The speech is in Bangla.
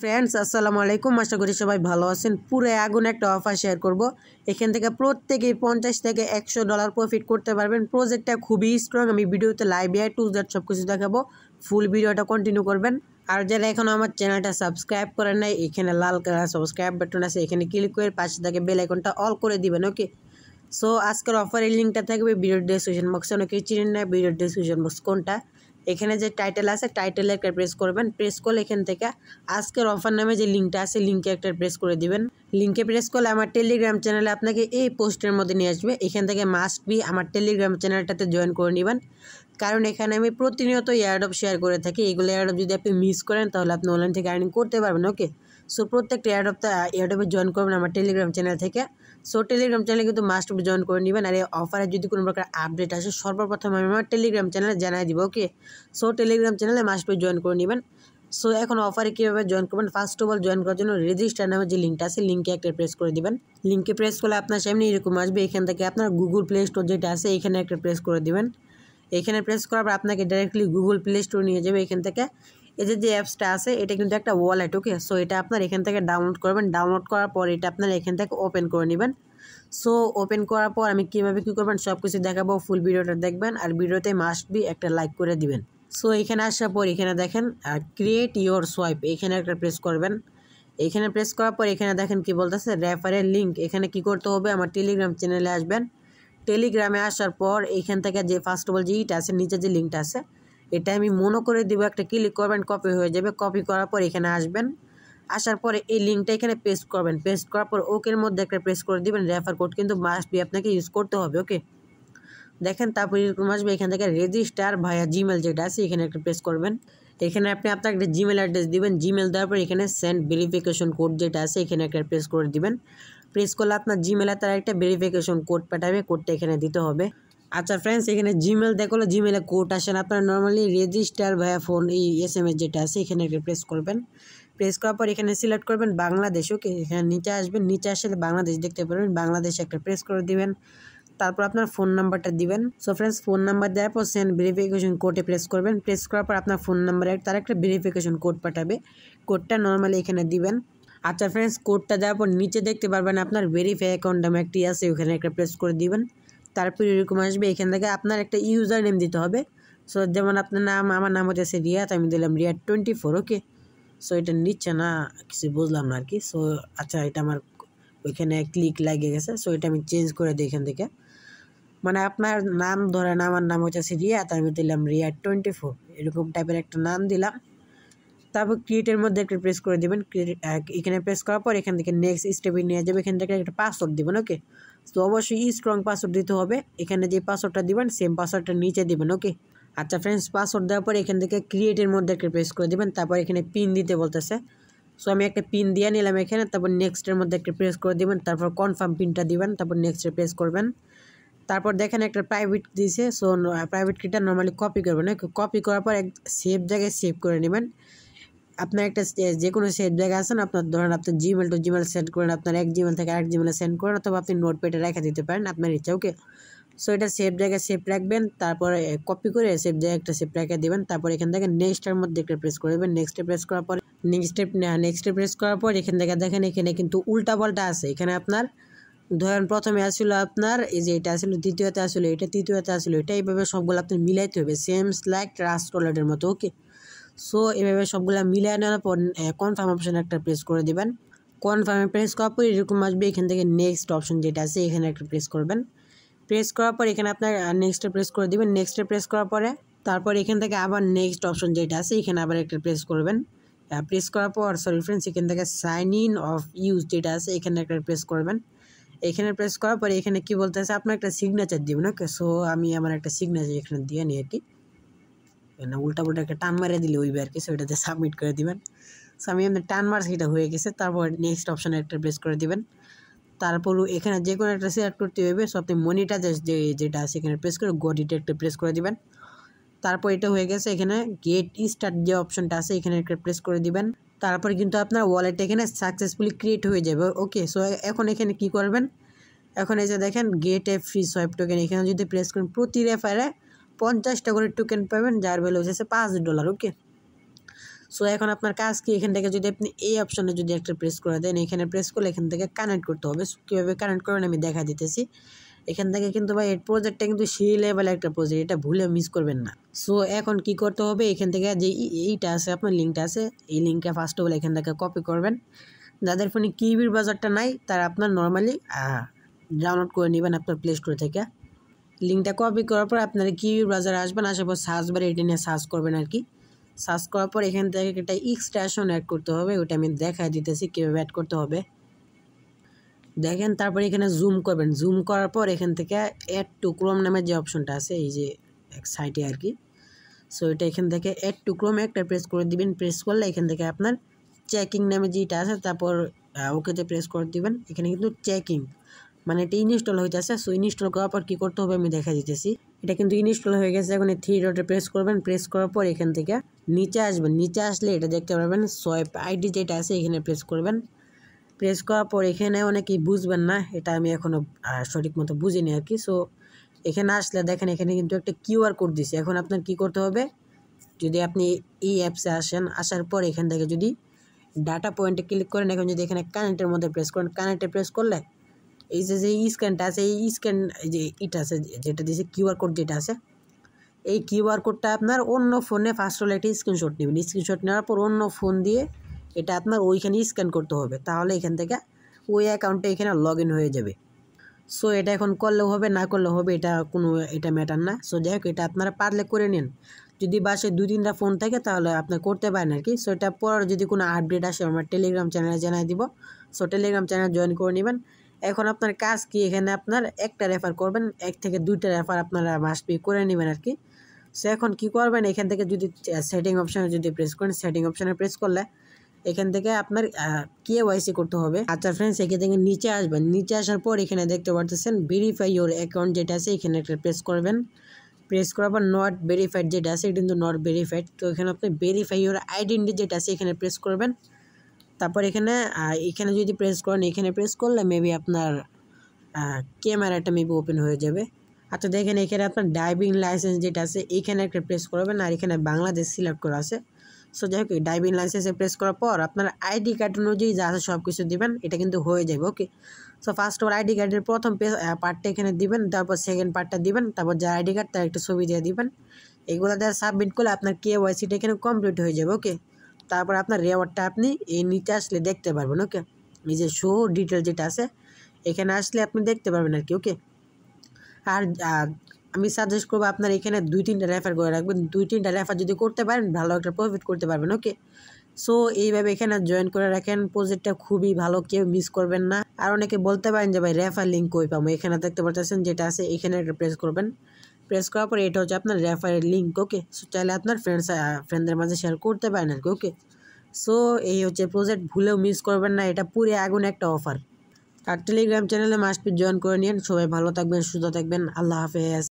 ফ্রেন্ডস আসসালামু আলাইকুম আশা করি সবাই ভালো আছেন পুরো আগুন একটা অফার শেয়ার করব এখান থেকে প্রত্যেকেই পঞ্চাশ থেকে একশো ডলার প্রফিট করতে পারবেন প্রজেক্টটা খুবই স্ট্রং আমি ভিডিওতে লাইভ এআই টু দ্যাট সব কিছু দেখাবো ফুল ভিডিওটা কন্টিনিউ করবেন আর যারা এখনও আমার চ্যানেলটা সাবস্ক্রাইব করেন নাই এখানে লাল কালার সাবস্ক্রাইব বাটন আছে এখানে ক্লিক করে পাশে থেকে বেল আইকনটা অল করে দিবেন ওকে সো আজকের অফারের লিঙ্কটা থাকবে ভিডিও ডিসক্রিপশন বক্সে অনেকে চিনেন না ভিডিও ডিসক্রিপশন বক্স কোনটা এখানে যে টাইটেল আছে টাইটেলে একটা প্রেস করবেন প্রেস করলে এখান থেকে আজকের অফার নামে যে লিঙ্কটা আছে লিঙ্কে একটা প্রেস করে দিবেন লিঙ্কে প্রেস করলে আমার টেলিগ্রাম চ্যানেলে আপনাকে এই পোস্টের মধ্যে নিয়ে আসবে এখান থেকে মাস্ট বি আমার টেলিগ্রাম চ্যানেলটাতে জয়েন করে নেবেন কারণ এখানে আমি প্রতিনিয়ত এয়ারডপ শেয়ার করে থাকি এগুলো এয়ারডপ যদি আপনি মিস করেন তাহলে আপনি অনলাইন থেকে আর্নিং করতে পারবেন ওকে সো প্রত্যেকটা অ্যাডপ অ্যাডপে জয়েন করবেন আমার টেলিগ্রাম চ্যানেল থেকে সো টেলিগ্রাম চ্যানেলে কিন্তু মাস্ট জয়েন করে নেবেন আর এই অফারে যদি কোনো প্রকার আপডেট আসে সর্বপ্রথম আমি আমার টেলিগ্রাম চ্যানেলে জানাই দিব ওকে সো টেলিগ্রাম চ্যানেলে মাস্ট জয়েন করে নেবেন সো এখন অফারে কীভাবে জয়েন করবেন ফার্স্ট অফ অল জয়েন করার জন্য রেজিস্টার নামে যে লিঙ্কটা আছে লিঙ্কে একটা প্রেস করে দেবেন লিঙ্কে প্রেস করলে আপনার সামনে এরকম আসবে এখান থেকে আপনার গুগল প্লে স্টোর যেটা আছে এখানে একটা প্রেস করে দেবেন এখানে প্রেস করার পর আপনাকে ডাইরেক্টলি গুগল প্লে স্টোর নিয়ে যাবে এখান থেকে এদের যে অ্যাপসটা আছে এটা কিন্তু একটা ওয়ালেট ওকে সো এটা আপনার এখান থেকে ডাউনলোড করবেন ডাউনলোড করার পর এটা আপনার এখান থেকে ওপেন করে নেবেন সো ওপেন করার পর আমি কীভাবে কী করবেন সব কিছু দেখাবো ফুল ভিডিওটা দেখবেন আর ভিডিওতে মাস্ট বি একটা লাইক করে দিবেন সো এখানে আসার পর এখানে দেখেন ক্রিয়েট ইওর সোয়াইপ এখানে একটা প্রেস করবেন এখানে প্রেস করার পর এখানে দেখেন কি বলতেছে রেফারের লিঙ্ক এখানে কি করতে হবে আমার টেলিগ্রাম চ্যানেলে আসবেন টেলিগ্রামে আসার পর এখান থেকে যে ফার্স্ট অফ অল যে ইটা আছে নিচে যে লিঙ্কটা আছে এটা আমি মনে করে দেবো একটা ক্লিক করবেন কপি হয়ে যাবে কপি করার পর এখানে আসবেন আসার পরে এই লিঙ্কটা এখানে পেস্ট করবেন পেস্ট করার পর ওকের মধ্যে একটা প্রেস করে দিবেন রেফার কোড কিন্তু মাস্ট বি আপনাকে ইউজ করতে হবে ওকে দেখেন তারপর এরকম আসবে এখান থেকে রেজিস্টার ভায়া জিমেল যেটা আছে এখানে একটা প্রেস করবেন এখানে আপনি আপনার একটা জিমেল অ্যাড্রেস দিবেন জিমেল দেওয়ার পর এখানে সেন্ড ভেরিফিকেশন কোড যেটা আছে এখানে একটা প্রেস করে দিবেন প্রেস করলে আপনার জিমেলে তার একটা ভেরিফিকেশন কোড পাঠাবে কোডটা এখানে দিতে হবে আচ্ছা ফ্রেন্ডস এখানে জিমেল দেখলো জিমেলে কোড আসেন আপনারা নর্মালি রেজিস্টার ভায়া ফোন এই এস এম এস যেটা আছে এখানে প্রেস করবেন প্রেস করার পর এখানে সিলেক্ট করবেন বাংলাদেশ ওকে এখানে নিচে আসবেন নিচে আসলে বাংলাদেশ দেখতে পারবেন বাংলাদেশ একটা প্রেস করে দিবেন তারপর আপনার ফোন নাম্বারটা দিবেন সো ফ্রেন্ডস ফোন নাম্বার দেওয়ার পর সেন্ড ভেরিফিকেশন কোডে প্রেস করবেন প্রেস করার পর আপনার ফোন নাম্বারে তার একটা ভেরিফিকেশন কোড পাঠাবে কোডটা নর্মালি এখানে দিবেন আচ্ছা ফ্রেন্ডস কোডটা দেওয়ার পর নিচে দেখতে পারবেন আপনার ভেরিফাই অ্যাকাউন্ট নামে একটি আছে ওখানে একটা প্রেস করে দিবেন তারপর এরকম আসবে এখান থেকে আপনার একটা ইউজার নেম দিতে হবে সো যেমন আপনার নাম আমার নাম হচ্ছে রিয়াত আমি দিলাম রিয়াত টোয়েন্টি ফোর ওকে সো এটা নিচ্ছে না কিছু বুঝলাম না আর কি সো আচ্ছা এটা আমার ওইখানে ক্লিক লাগিয়ে গেছে সো এটা আমি চেঞ্জ করে দিই এখান থেকে মানে আপনার নাম ধরেন আমার নাম হচ্ছে রিয়াত আমি দিলাম রিয়াত টোয়েন্টি ফোর এরকম টাইপের একটা নাম দিলাম তারপর ক্রিয়েটের মধ্যে একটা প্রেস করে দেবেন এখানে প্রেস করার পর এখান থেকে নেক্সট স্টেপে নিয়ে যাবে এখান থেকে একটা পাসওয়ার্ড দেবেন ওকে তো অবশ্যই স্ট্রং পাসওয়ার্ড দিতে হবে এখানে যে পাসওয়ার্ডটা দিবেন সেম পাসওয়ার্ডটা নিচে দেবেন ওকে আচ্ছা ফ্রেন্ডস পাসওয়ার্ড দেওয়ার পরে এখান থেকে ক্রিয়েটের মধ্যে একটা প্রেস করে দেবেন তারপর এখানে পিন দিতে বলতেছে সো আমি একটা পিন দিয়ে নিলাম এখানে তারপর নেক্সটের মধ্যে একটা প্রেস করে দেবেন তারপর কনফার্ম পিনটা দিবেন তারপর নেক্সটে প্রেস করবেন তারপর দেখেন একটা প্রাইভেট দিয়েছে সো প্রাইভেট কিটা নর্মালি কপি করবেন কপি করার পর এক সেভ জায়গায় সেভ করে নেবেন আপনার একটা যে কোনো সেট ব্যাগ আছেন আপনার ধরেন আপনার জিমেল টু জিমেল সেন্ড করেন আপনার এক জিমেল থেকে আরেক জিমেলে সেন্ড করেন অথবা আপনি নোটপ্যাডে রেখে দিতে পারেন আপনার ইচ্ছা ওকে সো এটা সেভ জায়গায় সেভ রাখবেন তারপরে কপি করে সেভ জায়গায় একটা সেভ রেখে দেবেন তারপর এখান থেকে নেক্সটের মধ্যে একটা প্রেস করে দেবেন নেক্সটে প্রেস করার পর নেক্সটে নেক্সটে প্রেস করার পর এখান থেকে দেখেন এখানে কিন্তু উল্টা পাল্টা আছে এখানে আপনার ধরেন প্রথমে আসলো আপনার এই যে এটা আসলো দ্বিতীয়তে আসলো এটা তৃতীয়তে আসলো এটা এইভাবে সবগুলো আপনার মিলাইতে হবে সেম লাইক রাস্ট ওয়ালেটের মতো ওকে সো এভাবে সবগুলো মিলিয়ে নেওয়ার পর কনফার্ম অপশানে একটা প্রেস করে দেবেন কনফার্মে প্রেস করার পর এরকম আসবে এখান থেকে নেক্সট অপশন যেটা আছে এখানে একটা প্রেস করবেন প্রেস করার পর এখানে আপনার নেক্সটে প্রেস করে দেবেন নেক্সটে প্রেস করার পরে তারপর এখান থেকে আবার নেক্সট অপশন যেটা আছে এখানে আবার একটা প্রেস করবেন প্রেস করার পর সরি ফ্রেন্ডস এখান থেকে সাইন ইন অফ ইউজ যেটা আছে এখানে একটা প্রেস করবেন এখানে প্রেস করার পর এখানে কি বলতেছে আপনার একটা সিগনেচার দিবেন ওকে সো আমি আমার একটা সিগনেচার এখানে দিয়ে নিই আর কি না উল্টাপুল্টা একটা টান মারিয়ে দিলে ওইবে আর কি সেটাতে সাবমিট করে দিবেন সো আমি এমনি টান মার সেটা হয়ে গেছে তারপর নেক্সট অপশানে একটা প্রেস করে দিবেন তারপর এখানে যে কোনো একটা সিলেক্ট করতে হবে সব আপনি মনিটা যে যেটা আছে এখানে প্রেস করে গডিটা একটা প্রেস করে দিবেন তারপর এটা হয়ে গেছে এখানে গেট স্টার্ট যে অপশনটা আছে এখানে একটা প্রেস করে দিবেন তারপর কিন্তু আপনার ওয়ালেট এখানে সাকসেসফুলি ক্রিয়েট হয়ে যাবে ওকে সো এখন এখানে কি করবেন এখন এই যে দেখেন get a free swipe token এখানে যদি প্রেস করেন প্রতি রেফারে পঞ্চাশটা করে টোকেন পাবেন যার ভ্যালু হচ্ছে পাঁচ ডলার ওকে সো এখন আপনার কাজ কি এখান থেকে যদি আপনি এই অপশানে যদি একটা প্রেস করে দেন এখানে প্রেস করলে এখান থেকে কানেক্ট করতে হবে কীভাবে কানেক্ট করবেন আমি দেখা দিতেছি এখান থেকে কিন্তু ভাই এর প্রজেক্টটা কিন্তু সেই লেভেল একটা প্রজেক্ট এটা ভুলে মিস করবেন না সো এখন কি করতে হবে এখান থেকে যে এইটা আছে আপনার লিঙ্কটা আছে এই লিঙ্কটা ফার্স্ট অফ অল এখান থেকে কপি করবেন যাদের ফোনে কিবির বাজারটা নাই তারা আপনার নর্মালি ডাউনলোড করে নেবেন আপনার প্লে স্টোর থেকে লিঙ্কটা কপি করার পর আপনারা কিউই ব্রাউজার আসবেন আসার পর সার্চ বারে এটা নিয়ে সার্চ করবেন আর কি সার্চ করার পর এখান থেকে একটা এক্সট্রাশন অ্যাড করতে হবে ওটা আমি দেখাই দিতেছি কীভাবে অ্যাড করতে হবে দেখেন তারপর এখানে জুম করবেন জুম করার পর এখান থেকে অ্যাড টু ক্রোম নামের যে অপশনটা আছে এই যে এক সাইটে আর কি সো এটা এখান থেকে অ্যাড টু ক্রোম একটা প্রেস করে দিবেন প্রেস করলে এখান থেকে আপনার চেকিং নামে যেটা আছে তারপর ওকেতে প্রেস করে দিবেন এখানে কিন্তু চেকিং মানে এটা ইনস্টল হইতেছে সো ইনস্টল করার পর কী করতে হবে আমি দেখা দিতেছি এটা কিন্তু ইনস্টল হয়ে গেছে এখন থ্রি ডটে প্রেস করবেন প্রেস করার পর এখান থেকে নিচে আসবেন নিচে আসলে এটা দেখতে পারবেন সোয়েপ আইডি যেটা আছে এখানে প্রেস করবেন প্রেস করার পর এখানে অনেকেই বুঝবেন না এটা আমি এখনও সঠিক মতো বুঝিনি আর কি সো এখানে আসলে দেখেন এখানে কিন্তু একটা কিউআর কোড দিছে এখন আপনার কি করতে হবে যদি আপনি এই অ্যাপসে আসেন আসার পর এখান থেকে যদি ডাটা পয়েন্টে ক্লিক করেন এখন যদি এখানে কানেক্টের মধ্যে প্রেস করেন কানেক্টে প্রেস করলে এই যে যে স্ক্যানটা আছে এই স্ক্যান যে ইট আছে যেটা দিয়েছে কিউআর কোড যেটা আছে এই কিউআর কোডটা আপনার অন্য ফোনে ফার্স্ট হলে একটা স্ক্রিনশট নেবেন স্ক্রিনশট নেওয়ার পর অন্য ফোন দিয়ে এটা আপনার ওইখানে স্ক্যান করতে হবে তাহলে এখান থেকে ওই অ্যাকাউন্টে এখানে লগ হয়ে যাবে সো এটা এখন করলেও হবে না করলেও হবে এটা কোনো এটা ম্যাটার না সো যাই হোক এটা আপনারা পারলে করে নিন যদি বাসে দুই তিনটা ফোন থাকে তাহলে আপনার করতে পারেন আর কি সো এটা পর যদি কোনো আপডেট আসে আমার টেলিগ্রাম চ্যানেলে জানাই দিব সো টেলিগ্রাম চ্যানেল জয়েন করে নেবেন এখন আপনার কাজ কি এখানে আপনার একটা রেফার করবেন এক থেকে দুইটা রেফার আপনারা মাস্ট বি করে নেবেন আর কি সো এখন কি করবেন এখান থেকে যদি সেটিং অপশানে যদি প্রেস করেন সেটিং অপশানে প্রেস করলে এখান থেকে আপনার কে ওয়াইসি করতে হবে আচ্ছা ফ্রেন্ডস এখান থেকে নিচে আসবেন নিচে আসার পর এখানে দেখতে পারতেছেন ভেরিফাই ইউর অ্যাকাউন্ট যেটা আছে এখানে একটা প্রেস করবেন প্রেস করার পর নট ভেরিফাইড যেটা আছে কিন্তু নট ভেরিফাইড তো এখানে আপনি ভেরিফাই ইউর আইডেন্টি যেটা আছে এখানে প্রেস করবেন তারপর এখানে এখানে যদি প্রেস করেন এখানে প্রেস করলে মেবি আপনার ক্যামেরাটা মেবি ওপেন হয়ে যাবে আচ্ছা দেখেন এখানে আপনার ড্রাইভিং লাইসেন্স যেটা আছে এখানে একটা প্রেস করবেন আর এখানে বাংলাদেশ সিলেক্ট করা আছে সো যাই হোক ড্রাইভিং লাইসেন্সে প্রেস করার পর আপনার আইডি কার্ড অনুযায়ী যা আছে সব কিছু দেবেন এটা কিন্তু হয়ে যাবে ওকে সো ফার্স্ট ওর আইডি কার্ডের প্রথম পার্টটা এখানে দিবেন তারপর সেকেন্ড পার্টটা দিবেন তারপর যার আইডি কার্ড তার একটা ছবি দিয়ে দিবেন এগুলো দেওয়া সাবমিট করলে আপনার কে ওয়াইসিটা এখানে কমপ্লিট হয়ে যাবে ওকে তারপর আপনার রেওয়ার্ডটা আপনি এই নিচে আসলে দেখতে পারবেন ওকে এই যে শো ডিটেল যেটা আছে এখানে আসলে আপনি দেখতে পারবেন আর কি ওকে আর আমি সাজেস্ট করবো আপনার এখানে দুই তিনটা রেফার করে রাখবেন দুই তিনটা রেফার যদি করতে পারেন ভালো একটা প্রফিট করতে পারবেন ওকে সো এইভাবে এখানে জয়েন করে রাখেন প্রজেক্টটা খুবই ভালো কেউ মিস করবেন না আর অনেকে বলতে পারেন যে ভাই রেফার লিঙ্ক কই পাবো এখানে দেখতে পারতেছেন যেটা আছে এখানে একটা প্রেস করবেন প্রেস করার পর এটা হচ্ছে আপনার রেফারের লিঙ্ক ওকে সো চাইলে আপনার ফ্রেন্ডস ফ্রেন্ডদের মাঝে শেয়ার করতে পারেন আর কি ওকে সো এই হচ্ছে প্রজেক্ট ভুলেও মিস করবেন না এটা পুরে আগুন একটা অফার আর টেলিগ্রাম চ্যানেলে মাস্ট জয়েন করে নিন সবাই ভালো থাকবেন সুস্থ থাকবেন আল্লাহ হাফেজ